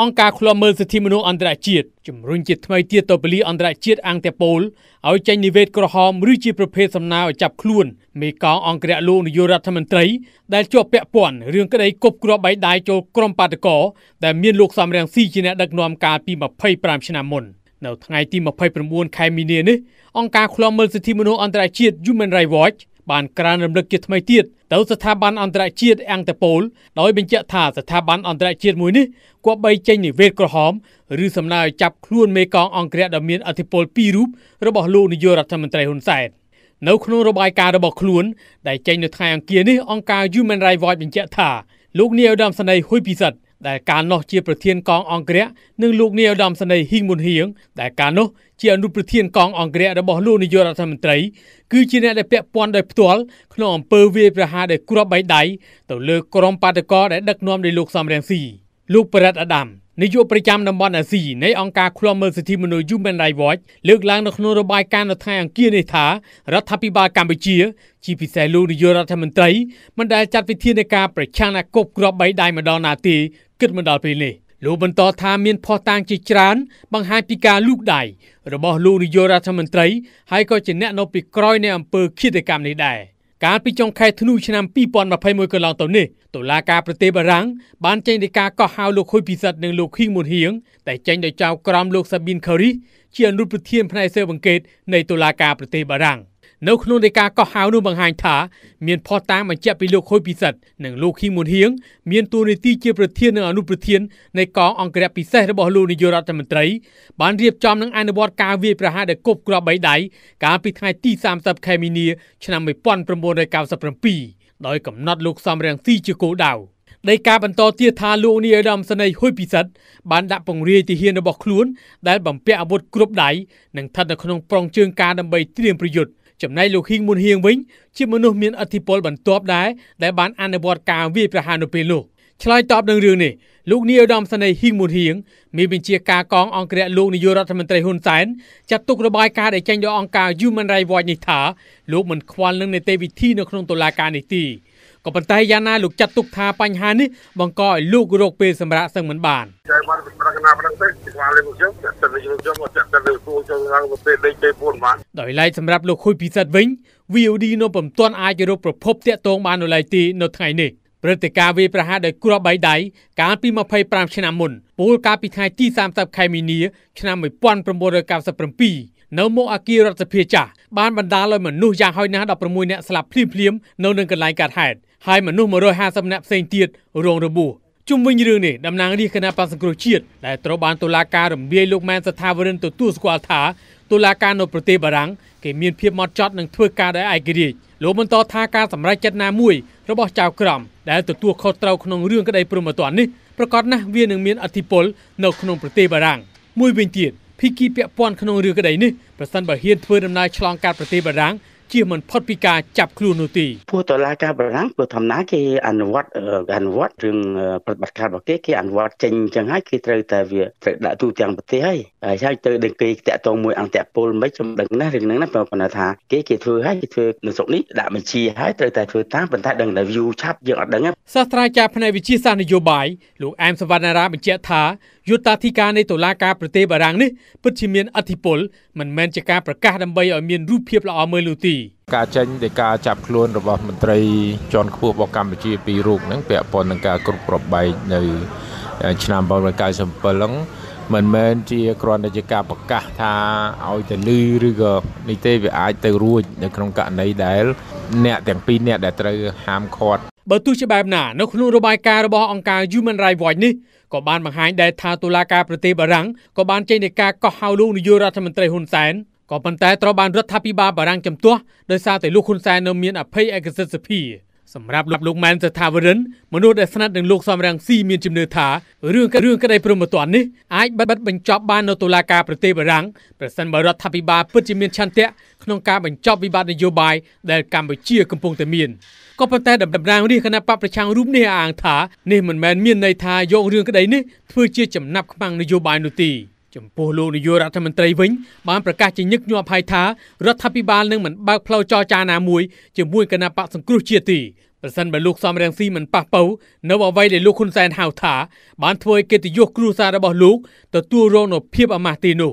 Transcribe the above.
អង្គការឃ្លាំមើលសិទ្ធិមនុស្សអន្តរជាតិជំរុញជាថ្មីទៀតទៅពលីអន្តរជាតិអង្គតេប៉ូលឲ្យចេញនិវេសក្រហមឬជាប្រភេទសំណើឲ្យចាប់ខ្លួនមេកោអង្គរៈលោកនាយករដ្ឋមន្ត្រីដែលជាប់ពាក់ព័ន្ធរឿងក្តីគប់គ្រាប់បៃដាយចូលក្រុមបាតកោដែលមានលោកសំរងស៊ីជាអ្នកដឹកនាំកាលពី25ឆ្នាំមុននៅថ្ងៃទី29ខែមីនានេះអង្គការឃ្លាំមើលសិទ្ធិមនុស្សអន្តរជាតិ Human Rights Watch បានក្រើនរំលឹកជាថ្មីទៀតទៅស្ថាប័នអន្តរជាតិអង្គតពលដោយបញ្ជាក់ថាស្ថាប័នអន្តរជាតិមួយនេះគប្បីចេញនិវេសក្រហមឬសំណើចាប់ខ្លួនមេកងអង្គរៈដ៏មាន អធិពល2រូបរបស់លោកនាយករដ្ឋមន្ត្រីហ៊ុនសែននៅក្នុងរបាយការណ៍របស់ខ្លួនដែលចេញនៅថ្ងៃអង្គារនេះអង្គការ Human Rights Watch បញ្ជាក់ថាលោកនាយឧត្តមសេនីយ៍ហ៊ុយពិសិដ្ឋដែលកាលនោះជាប្រធានកងអង្គរៈនិងលោកនាយឧត្តមសេនីយ៍ហ៊ីងមុនហៀងដែលកាលនោះជាអនុប្រធានកងអង្គរៈរបស់លោកនាយករដ្ឋមន្ត្រីគឺជាអ្នកដែលពាក់ព័ន្ធដោយផ្ទាល់ក្នុងអំពើវាយប្រហារដោយគ្រាប់បៃដៃទៅលើក្រុមបាតកោដែលដឹកនាំដោយលោកសំរងស៊ីលោកប្រិតអាដាមនាយកប្រចាំតំបន់អាស៊ីនៃអង្គការឃ្លាំមើលសិទ្ធិមនុស្ស Human Rights Watch លើកឡើងនៅក្នុងរបាយការណ៍នៅថ្ងៃអង្គារនេះថារដ្ឋាភិបាលកម្ពុជាជាពិសេសលោកនាយករដ្ឋមន្ត្រីមិនដែលចាត់វិធានការប្រឆាំងអាគបគ្រាប់បីដៃម្ដងណាទេគិតមកដល់ពេលនេះលោកបន្តថាមានភ័ស្តុតាង ជាច្រើន បង្ហាញពីការលូកដៃរបស់លោកនាយករដ្ឋមន្ត្រីហើយក៏ជាអ្នកនៅពីក្រោយនៃអំពើឃាតកម្មនេះដែរកាលពីចុងខែធ្នូឆ្នាំ2021កន្លងទៅនេះតុលាការប្រទេសបារាំងបានចេញដីកាកោះហៅលោកហ៊ុយពិសិដ្ឋនិងលោកឃីងមុនហៀងតែចេញដោយចៅក្រមលោកសាប៊ីនខារីជាអនុប្រធានផ្នែកសេវង្កេតនៃតុលាការប្រទេសបារាំងនៅក្នុងនៃការកោះហៅនោះបង្ហាញថាមានផុសតាងបញ្ជាក់ពីលោកខុយពិសិដ្ឋនិងលោកឃីមុនហៀងមានតួនាទីជាប្រធាននិងអនុប្រធាននៃកងអង្គរៈពិសេសរបស់លោកនាយករដ្ឋមន្ត្រី បានរៀបចំនិងអនុវត្តការវាយប្រហារដែលគប់គ្រាប់បីដៃកាលពីថ្ងៃទី30ខែមីនាឆ្នាំ1997ដោយកំណត់លោកសំរងស៊ីជាគោលដៅដោយការបន្តទៀតថាលោកនាយឧត្តមសេនីយ៍ហ៊ុយពិសិដ្ឋបានដាក់ពង្រាយទាហានរបស់ខ្លួន ដែលបំពាក់អាវុធគ្រប់ដៃនិងស្ថិតនៅក្នុងប្រងជើងការដើម្បីត្រៀមប្រយុទ្ធចំណែកលោកហ៊ីងមុនហៀងវិញជាមនុស្សមានអធិបុលបន្ទាប់ដែរដែលបានអនុវត្តការវាយប្រហារនៅពេលនោះឆ្លើយតបនឹងរឿងនេះលោកនាយឧត្តមសេនីយ៍ហ៊ីងមុនហៀងមានបញ្ជាការកងអង្គរៈលោកនាយករដ្ឋមន្ត្រីហ៊ុនសែនចាត់ទុករបាយការណ៍ដែលចេញដោយអង្គការ Human Rights Watch នេះថាលោកមិនខ្វល់នឹងនីតិវិធីនៅក្នុងតុលាការនេះទេក៏ប៉ុន្តែយ៉ាងណាលោកចាត់ទុកថាបញ្ហានេះបង្កឲ្យលោករោគពេលសម្រាកសឹងមិនបានតែបានប្រកាសណាប៉ុណ្ណឹងទៅស្វាលេងខ្ញុំចាត់ទៅខ្ញុំខ្ញុំចាត់ទៅគូចូលឡើងប្រភេទលេខពេល4បានដោយឡែកសម្រាប់លោកខុយពិសិដ្ឋវិញ VOD នៅពុំទាន់អាចរកប្រភពតាក់ទងបាននៅឡើយទេនៅថ្ងៃនេះព្រឹត្តិការណ៍វាយប្រហារដោយគ្រាប់បៃដៃកាលពី25ឆ្នាំមុនពលកាលពីថ្ងៃទី30ខែមីនាឆ្នាំ1997នៅមុខអគាររដ្ឋសភាចាស់បានបណ្ដាលឲ្យមនុស្សយ៉ាងហោចណាស់16នាក់ស្លាប់ភ្លាមៗនៅនឹងកន្លែងកើតហេតុហើយមនុស្ស150នាក់ផ្សេងទៀតរងរបួសជុំវិញរឿងនេះតំណាងរាជគណៈបក្សសង្គ្រោះជាតិដែលត្រូវបានតុលាការរំលាយលោកម៉ែនសថាវរិនទទួលស្គាល់ថាតុលាការនៅប្រទេសបារាំងគេមានភាពម៉ត់ចត់នឹងធ្វើការដោយឯករាជ្យលោកបន្តថាការសម្រេចចិត្តណាមួយរបស់ចៅក្រមដែលទទួលខុសត្រូវក្នុងរឿងក្តីព្រមត្តនេះប្រកាសណាស់វានឹងមានអធិពលនៅក្នុងប្រទេសបារាំងមួយវិញទៀតភីគីពាក់ព័ន្ធក្នុងរឿងក្តីនេះប្រសិនបើហ៊ានធ្វើដំណើរឆ្លងកាត់ប្រទេសបារាំងជាមិនផុតពីការចាប់ខ្លួននោះទេព្រោះតឡាការបារាំងព្រោះធម្មតាគេអនុវត្តអនុវត្តរឿងប្រតិបត្តិការរបស់គេគេអនុវត្តចេញចឹងហើយគេត្រូវតែវាត្រូវដាក់ទូទាំងប្រទេសហើយហើយហើយទៅដូចគេតាក់ទងមួយអង្គតាក់ពលមិនខ្ញុំដឹងណារឿងហ្នឹងណាបើប៉ុន្តែថា គេគេធ្វើហើយគេធ្វើនៅស្រុកនេះដាក់បញ្ជីហើយត្រូវតែធ្វើតាមប៉ុន្តែដឹងតែ view ឆាប់យើងអត់ដឹងសាស្ត្រាចារ្យផ្នែកវិទ្យាសាស្ត្រនយោបាយលោកអែមសវណ្ណារាបញ្ជាក់ថាយោធាធិការនៃតុលាការប្រទេសបារាំងនេះពិតជាមានអធិបុលមិនមែនជាការប្រកាសដើម្បីឲ្យមានរូបភាពល្អមើលនោះទេការចេញនៃការចាប់ខ្លួនរបស់មន្ត្រីជាន់ខ្ពស់របស់កម្ពុជាពីររូបហ្នឹងពាក់ព័ន្ធនឹងការគ្រប់ប្របែកនៅឆ្នាំ1997ហ្នឹងមិនមែនជាគ្រាន់តែជាការប្រកាសថាឲ្យទៅលឺឬក៏នេះទេវាអាចទៅរួចនៅក្នុងករណីដែលអ្នកទាំងពីរអ្នកដែលត្រូវហាមឃាត់បើទោះជាបែបណានៅក្នុងរបាយការណ៍របស់អង្គការ Human Rights Watch នេះក៏បានបង្ហាញដែរថាតុលាការប្រទេសបារាំងក៏បានចេញនីតិការកោះហៅលោកនាយករដ្ឋមន្ត្រីហ៊ុនសែនក៏ប៉ុន្តែត្រូវបានរដ្ឋាភិបាលបារាំងជំទាស់ដោយសារតែលោកហ៊ុនសែននៅមានអភ័យឯកសិទ្ធិសភាសម្រាប់លោកម៉ែនសថាវរិនមនុស្សដែលស្និទ្ធនឹងលោកសំរងស៊ីមានជំនឿថារឿងរឿងក្តីប្រមទ័ននេះអាចបិទបញ្ចប់បាននៅតុលាការប្រទេសបារាំងប្រសិនបើរដ្ឋាភិបាលពិតជាមានឆន្ទៈក្នុងការបញ្ចប់វិបត្តិនយោបាយដែលកម្ពុជាកំពុងតែមាន។ក៏ប៉ុន្តែតំណាងរាជគណៈបកប្រឆាំងរូបនេះអាងថានេះមិនមែនមានន័យថាយករឿងក្តីនេះធ្វើជាចំណាប់ខ្មាំងនយោបាយនោះទេចំពោះលោកនាយករដ្ឋមន្ត្រីវិញបានប្រកាសជាញឹកញាប់ហើយថារដ្ឋាភិបាលនឹងមិនបើកផ្លូវចរចាណាមួយជាមួយគណៈបកសង្គ្រោះជាតិទេប្រសិនបើលោកសំរងស៊ីមិនប៉ះប៉ូវនៅអ្វីដែលលោកហ៊ុនសែនហៅថាបានធ្វើឲ្យកិត្តិយសគ្រួសាររបស់លោកទទួលរងនូវភាពអាម៉ាស់ទីនោះ